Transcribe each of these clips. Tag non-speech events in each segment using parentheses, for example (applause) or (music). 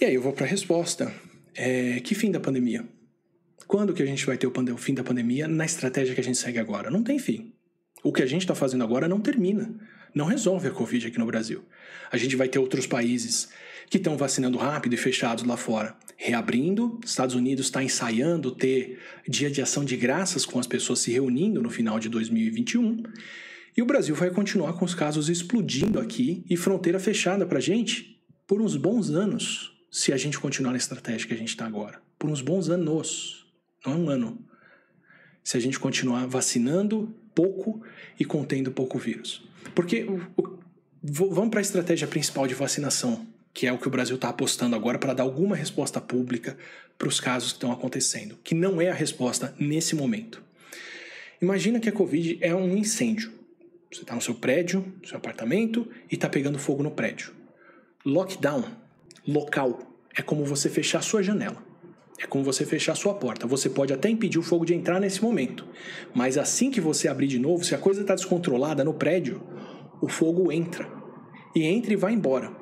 E aí eu vou para a resposta. É, que fim da pandemia? Quando que a gente vai ter o, o, fim da pandemia na estratégia que a gente segue agora? Não tem fim. O que a gente está fazendo agora não termina. Não resolve a Covid aqui no Brasil. A gente vai ter outros países que estão vacinando rápido e fechados lá fora, reabrindo. Estados Unidos está ensaiando ter dia de ação de graças com as pessoas se reunindo no final de 2021. E o Brasil vai continuar com os casos explodindo aqui e fronteira fechada para gente por uns bons anos se a gente continuar na estratégia que a gente está agora. Por uns bons anos, não é um ano. Se a gente continuar vacinando pouco e contendo pouco vírus. Porque o, o, vamos para a estratégia principal de vacinação, que é o que o Brasil está apostando agora para dar alguma resposta pública para os casos que estão acontecendo, que não é a resposta nesse momento. Imagina que a Covid é um incêndio. Você está no seu prédio, no seu apartamento e está pegando fogo no prédio. Lockdown local. É como você fechar sua janela. É como você fechar sua porta. Você pode até impedir o fogo de entrar nesse momento, mas assim que você abrir de novo, se a coisa está descontrolada no prédio, o fogo entra. E entra e vai embora.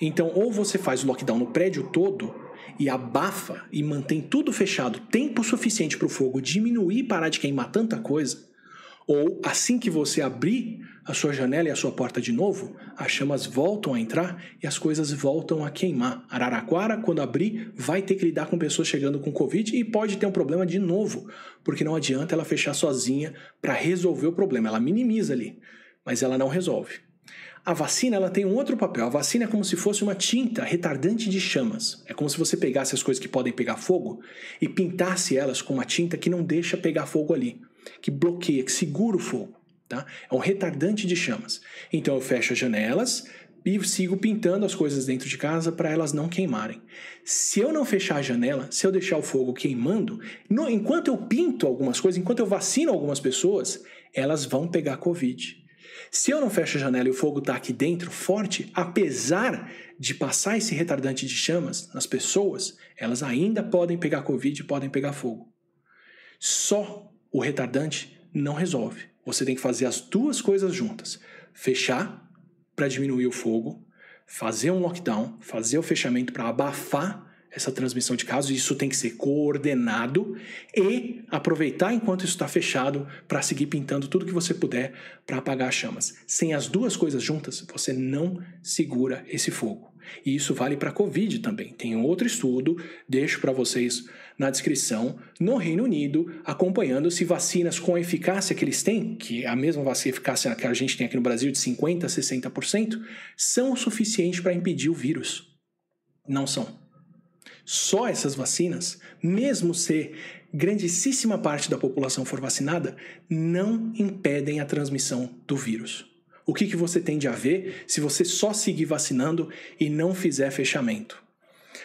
Então, ou você faz o lockdown no prédio todo e abafa e mantém tudo fechado tempo suficiente para o fogo diminuir e parar de queimar tanta coisa, ou assim que você abrir a sua janela e a sua porta de novo, as chamas voltam a entrar e as coisas voltam a queimar. Araraquara, quando abrir, vai ter que lidar com pessoas chegando com Covid e pode ter um problema de novo, porque não adianta ela fechar sozinha para resolver o problema. Ela minimiza ali, mas ela não resolve. A vacina ela tem um outro papel. A vacina é como se fosse uma tinta retardante de chamas. É como se você pegasse as coisas que podem pegar fogo e pintasse elas com uma tinta que não deixa pegar fogo ali que bloqueia, que segura o fogo. Tá? É um retardante de chamas. Então eu fecho as janelas e sigo pintando as coisas dentro de casa para elas não queimarem. Se eu não fechar a janela, se eu deixar o fogo queimando, no, enquanto eu pinto algumas coisas, enquanto eu vacino algumas pessoas, elas vão pegar Covid. Se eu não fecho a janela e o fogo está aqui dentro, forte, apesar de passar esse retardante de chamas nas pessoas, elas ainda podem pegar Covid e podem pegar fogo. Só o retardante não resolve. Você tem que fazer as duas coisas juntas: fechar para diminuir o fogo, fazer um lockdown, fazer o fechamento para abafar essa transmissão de casos, isso tem que ser coordenado e aproveitar enquanto isso está fechado para seguir pintando tudo que você puder para apagar as chamas. Sem as duas coisas juntas, você não segura esse fogo. E isso vale para a Covid também. Tem um outro estudo, deixo para vocês na descrição, no Reino Unido, acompanhando se vacinas com a eficácia que eles têm, que é a mesma vacina eficácia que a gente tem aqui no Brasil, de 50% a 60%, são suficientes para impedir o vírus. Não são. Só essas vacinas, mesmo se grandíssima parte da população for vacinada, não impedem a transmissão do vírus o que, que você tende a ver se você só seguir vacinando e não fizer fechamento.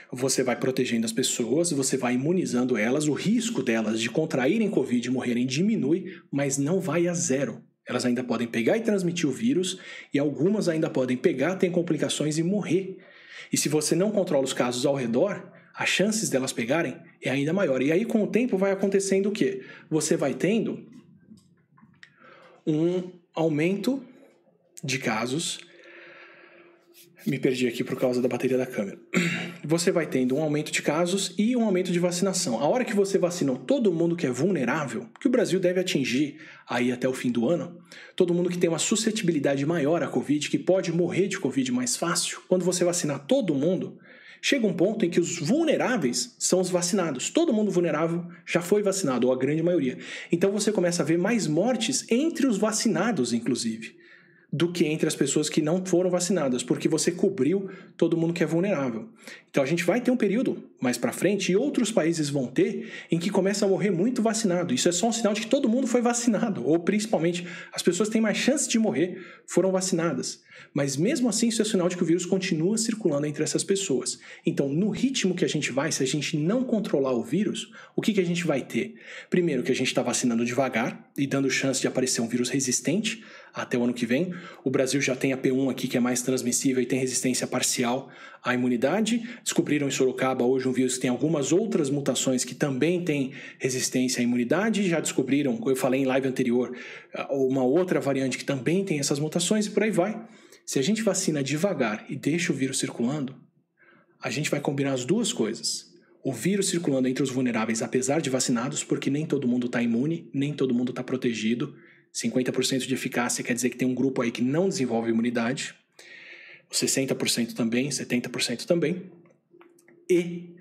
Você vai protegendo as pessoas, você vai imunizando elas, o risco delas de contraírem Covid e morrerem diminui, mas não vai a zero. Elas ainda podem pegar e transmitir o vírus, e algumas ainda podem pegar, ter complicações e morrer. E se você não controla os casos ao redor, as chances delas pegarem é ainda maior. E aí, com o tempo, vai acontecendo o quê? Você vai tendo um aumento de casos. Me perdi aqui por causa da bateria da câmera. (clears throat) Você vai tendo um aumento de casos e um aumento de vacinação. A hora que você vacinou todo mundo que é vulnerável, que o Brasil deve atingir aí até o fim do ano, todo mundo que tem uma suscetibilidade maior à Covid, que pode morrer de Covid mais fácil, quando você vacinar todo mundo, chega um ponto em que os vulneráveis são os vacinados. Todo mundo vulnerável já foi vacinado, ou a grande maioria. Então você começa a ver mais mortes entre os vacinados, inclusive do que entre as pessoas que não foram vacinadas, porque você cobriu todo mundo que é vulnerável. Então a gente vai ter um período mais para frente e outros países vão ter em que começa a morrer muito vacinado. Isso é só um sinal de que todo mundo foi vacinado, ou principalmente as pessoas que têm mais chance de morrer foram vacinadas. Mas mesmo assim, isso é sinal de que o vírus continua circulando entre essas pessoas. Então, no ritmo que a gente vai, se a gente não controlar o vírus, o que, que a gente vai ter? Primeiro, que a gente está vacinando devagar e dando chance de aparecer um vírus resistente até o ano que vem. O Brasil já tem a P1 aqui, que é mais transmissível e tem resistência parcial à imunidade. Descobriram em Sorocaba hoje um vírus que tem algumas outras mutações que também têm resistência à imunidade. Já descobriram, como eu falei em live anterior, ah, uma outra variante que também tem essas mutações e por aí vai. Se a gente vacina devagar e deixa o vírus circulando, a gente vai combinar as duas coisas. O vírus circulando entre os vulneráveis, apesar de vacinados, porque nem todo mundo está imune, nem todo mundo está protegido. 50% de eficácia quer dizer que tem um grupo aí que não desenvolve imunidade. 60% também, 70% também. E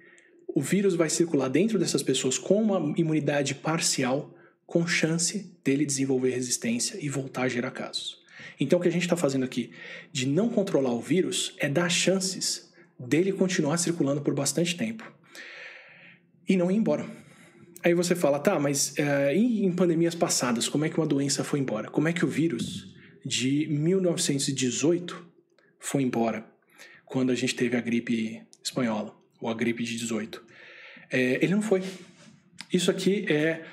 o vírus vai circular dentro dessas pessoas com uma imunidade parcial, com chance dele desenvolver resistência e voltar a gerar casos. Então, o que a gente está fazendo aqui de não controlar o vírus é dar chances dele continuar circulando por bastante tempo e não ir embora. Aí você fala, tá, mas eh, e em pandemias passadas, como é que uma doença foi embora? Como é que o vírus de 1918 foi embora quando a gente teve a gripe espanhola ou a gripe de 18? É, eh, ele não foi. Isso aqui é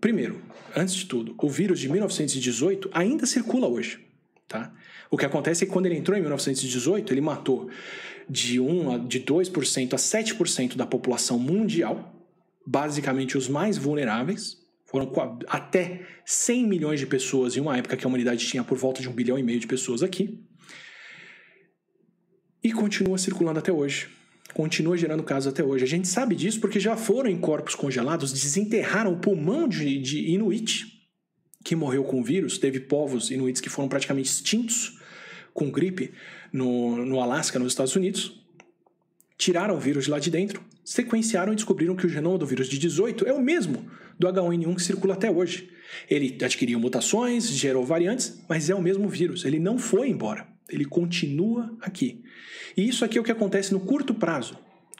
primeiro, antes de tudo, o vírus de 1918 ainda circula hoje. Tá? O que acontece é que quando ele entrou em 1918, ele matou de, 1 a, de 2% a 7% da população mundial, basicamente os mais vulneráveis. Foram até 100 milhões de pessoas em uma época que a humanidade tinha por volta de um bilhão e meio de pessoas aqui. E continua circulando até hoje. Continua gerando casos até hoje. A gente sabe disso porque já foram em corpos congelados, desenterraram o pulmão de, de Inuit que morreu com o vírus, teve povos inuits que foram praticamente extintos com gripe no, no Alasca, nos Estados Unidos, tiraram o vírus de lá de dentro, sequenciaram e descobriram que o genoma do vírus de 18 é o mesmo do H1N1 que circula até hoje. Ele adquiriu mutações, gerou variantes, mas é o mesmo vírus, ele não foi embora, ele continua aqui. E isso aqui é o que acontece no curto prazo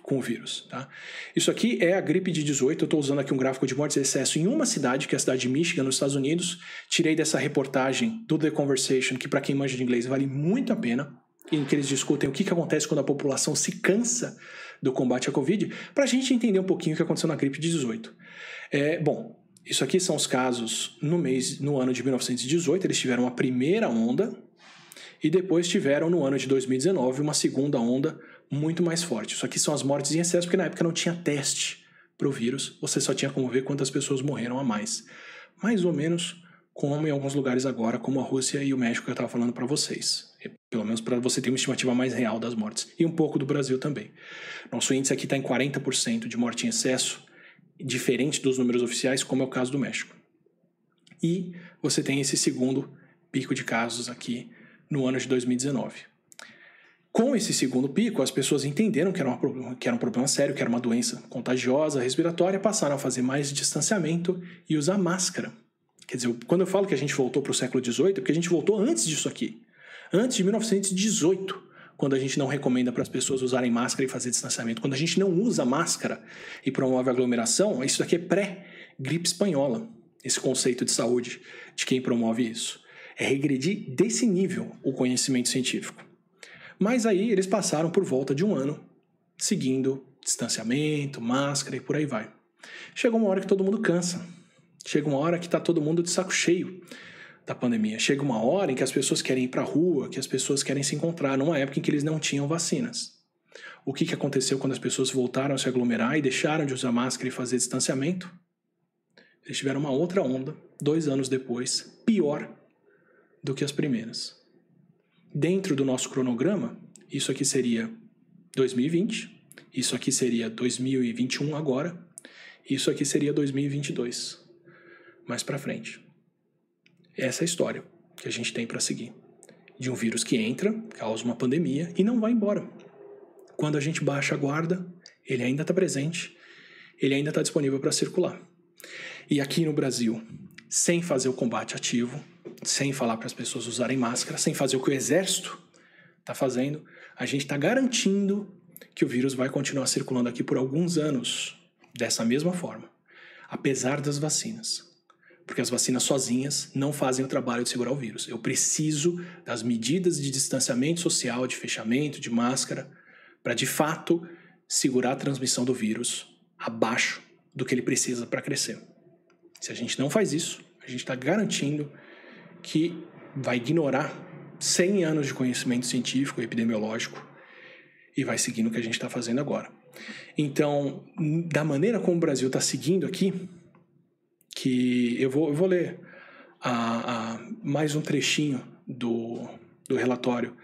com o vírus. Tá? Isso aqui é a gripe de 18, eu estou usando aqui um gráfico de mortes e excesso em uma cidade, que é a cidade de Michigan, nos Estados Unidos. Tirei dessa reportagem do The Conversation, que para quem manja de inglês vale muito a pena, em que eles discutem o que, que acontece quando a população se cansa do combate à Covid, para a gente entender um pouquinho o que aconteceu na gripe de 18. É, bom, isso aqui são os casos no mês, no ano de 1918, eles tiveram a primeira onda e depois tiveram no ano de 2019 uma segunda onda muito mais forte. Isso aqui são as mortes em excesso, porque na época não tinha teste para o vírus, você só tinha como ver quantas pessoas morreram a mais. Mais ou menos como em alguns lugares agora, como a Rússia e o México que eu estava falando para vocês. É, pelo menos para você ter uma estimativa mais real das mortes. E um pouco do Brasil também. Nosso índice aqui está em 40% de morte em excesso, diferente dos números oficiais, como é o caso do México. E você tem esse segundo pico de casos aqui no ano de 2019. Com esse segundo pico, as pessoas entenderam que era, que era um problema sério, que era uma doença contagiosa, respiratória, passaram a fazer mais distanciamento e usar máscara. Quer dizer, quando eu falo que a gente voltou para o século XVIII, é porque a gente voltou antes disso aqui. Antes de 1918, quando a gente não recomenda para as pessoas usarem máscara e fazer distanciamento. Quando a gente não usa máscara e promove aglomeração, isso aqui é pré-gripe espanhola, esse conceito de saúde de quem promove isso. É regredir desse nível o conhecimento científico. Mas aí eles passaram por volta de um ano seguindo distanciamento, máscara e por aí vai. Chega uma hora que todo mundo cansa. Chega uma hora que tá todo mundo de saco cheio da pandemia. Chega uma hora em que as pessoas querem ir para rua, que as pessoas querem se encontrar, numa época em que eles não tinham vacinas. O que, que aconteceu quando as pessoas voltaram a se aglomerar e deixaram de usar máscara e fazer distanciamento? Eles tiveram uma outra onda, dois anos depois, pior do que as primeiras dentro do nosso cronograma, isso aqui seria 2020, isso aqui seria 2021 agora, isso aqui seria 2022, mais para frente. Essa é a história que a gente tem para seguir. De um vírus que entra, causa uma pandemia e não vai embora. Quando a gente baixa a guarda, ele ainda está presente, ele ainda está disponível para circular. E aqui no Brasil, sem fazer o combate ativo, sem falar para as pessoas usarem máscara, sem fazer o que o exército está fazendo, a gente está garantindo que o vírus vai continuar circulando aqui por alguns anos dessa mesma forma, apesar das vacinas. Porque as vacinas sozinhas não fazem o trabalho de segurar o vírus. Eu preciso das medidas de distanciamento social, de fechamento, de máscara, para de fato segurar a transmissão do vírus abaixo do que ele precisa para crescer. Se a gente não faz isso, a gente está garantindo que vai ignorar 100 anos de conhecimento científico e epidemiológico e vai seguindo o que a gente está fazendo agora. Então, da maneira como o Brasil está seguindo aqui, que eu vou, eu vou ler a, a, mais um trechinho do, do relatório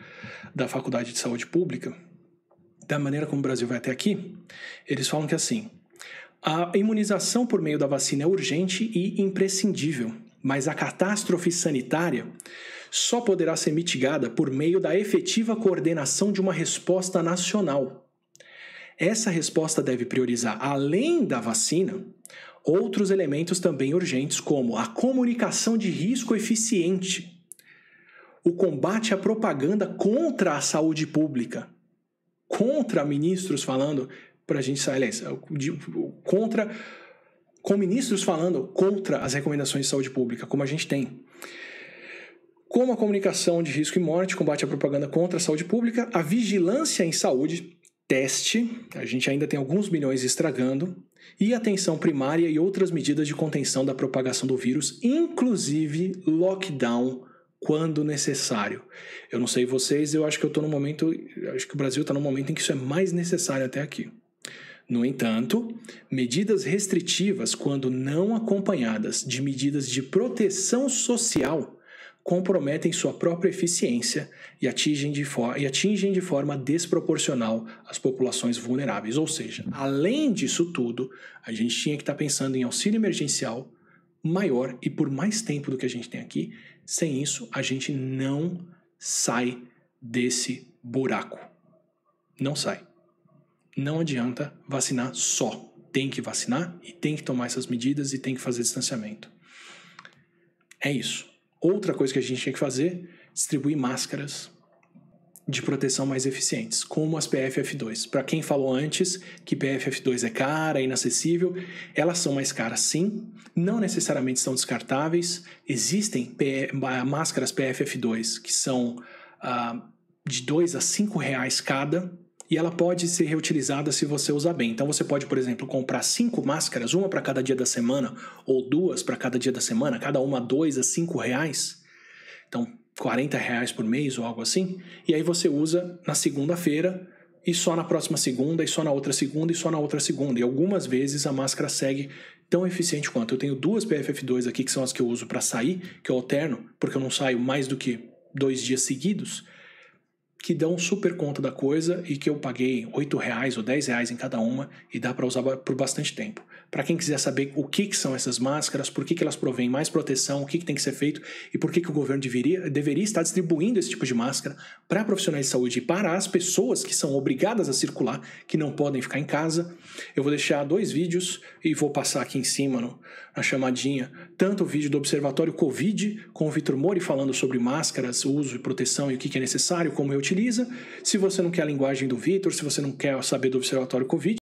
da Faculdade de Saúde Pública, da maneira como o Brasil vai até aqui, eles falam que é assim, a imunização por meio da vacina é urgente e imprescindível, mas a catástrofe sanitária só poderá ser mitigada por meio da efetiva coordenação de uma resposta nacional. Essa resposta deve priorizar, além da vacina, outros elementos também urgentes, como a comunicação de risco eficiente, o combate à propaganda contra a saúde pública, contra ministros falando para a gente sair, aliás, é de, contra, com ministros falando contra as recomendações de saúde pública, como a gente tem. Como a comunicação de risco e morte, combate à propaganda contra a saúde pública, a vigilância em saúde, teste, a gente ainda tem alguns milhões estragando, e atenção primária e outras medidas de contenção da propagação do vírus, inclusive lockdown quando necessário. Eu não sei vocês, eu acho que eu estou no momento, acho que o Brasil está no momento em que isso é mais necessário até aqui. No entanto, medidas restritivas, quando não acompanhadas de medidas de proteção social, comprometem sua própria eficiência e atingem, de e atingem de forma desproporcional as populações vulneráveis. Ou seja, além disso tudo, a gente tinha que estar tá pensando em auxílio emergencial maior e por mais tempo do que a gente tem aqui. Sem isso, a gente não sai desse buraco. Não sai não adianta vacinar só. Tem que vacinar e tem que tomar essas medidas e tem que fazer distanciamento. É isso. Outra coisa que a gente tem que fazer, distribuir máscaras de proteção mais eficientes, como as PFF2. Para quem falou antes que PFF2 é cara, é inacessível, elas são mais caras sim, não necessariamente são descartáveis. Existem P... máscaras PFF2 que são ah, de 2 a 5 reais cada, e ela pode ser reutilizada se você usar bem. Então você pode, por exemplo, comprar cinco máscaras, uma para cada dia da semana ou duas para cada dia da semana, cada uma dois a cinco reais. Então 40 reais por mês ou algo assim. E aí você usa na segunda-feira e só na próxima segunda, e só na outra segunda, e só na outra segunda. E algumas vezes a máscara segue tão eficiente quanto. Eu tenho duas PFF2 aqui que são as que eu uso para sair, que eu alterno, porque eu não saio mais do que dois dias seguidos que dão super conta da coisa e que eu paguei 8 reais ou 10 reais em cada uma e dá para usar por bastante tempo. Para quem quiser saber o que, que são essas máscaras, por que, que elas provêm mais proteção, o que, que tem que ser feito e por que, que o governo deveria, deveria estar distribuindo esse tipo de máscara para profissionais de saúde e para as pessoas que são obrigadas a circular, que não podem ficar em casa, eu vou deixar dois vídeos e vou passar aqui em cima no, na chamadinha, tanto o vídeo do Observatório Covid com o Vitor Mori falando sobre máscaras, uso e proteção e o que, que é necessário, como eu te utiliza. Se você não quer a linguagem do Vitor, se você não quer saber do Observatório Covid,